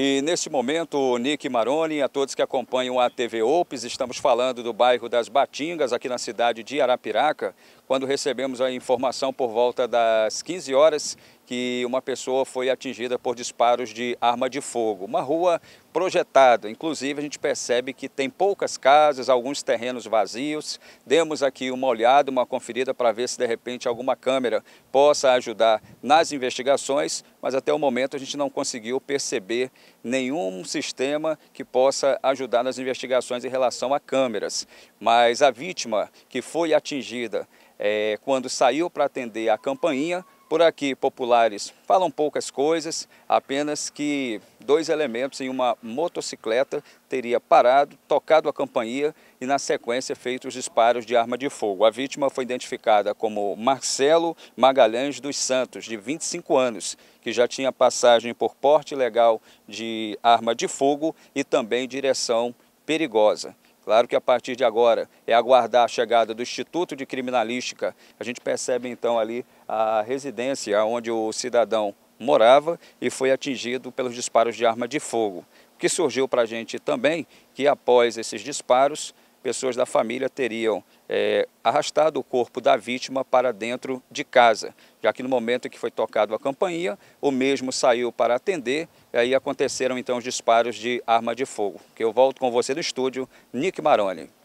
E neste momento, Nick Maroni, a todos que acompanham a TV Opes, estamos falando do bairro das Batingas, aqui na cidade de Arapiraca, quando recebemos a informação por volta das 15 horas que uma pessoa foi atingida por disparos de arma de fogo. Uma rua projetada, inclusive a gente percebe que tem poucas casas, alguns terrenos vazios. Demos aqui uma olhada, uma conferida para ver se de repente alguma câmera possa ajudar nas investigações, mas até o momento a gente não conseguiu perceber nenhum sistema que possa ajudar nas investigações em relação a câmeras. Mas a vítima que foi atingida é, quando saiu para atender a campainha, por aqui populares falam poucas coisas, apenas que dois elementos em uma motocicleta teria parado, tocado a campainha e na sequência feito os disparos de arma de fogo. A vítima foi identificada como Marcelo Magalhães dos Santos, de 25 anos, que já tinha passagem por porte legal de arma de fogo e também direção perigosa. Claro que a partir de agora é aguardar a chegada do Instituto de Criminalística. A gente percebe então ali a residência onde o cidadão morava e foi atingido pelos disparos de arma de fogo. O que surgiu para a gente também que após esses disparos, pessoas da família teriam é, arrastado o corpo da vítima para dentro de casa, já que no momento em que foi tocado a campainha, o mesmo saiu para atender, e aí aconteceram então os disparos de arma de fogo. Que eu volto com você no estúdio, Nick Maroni.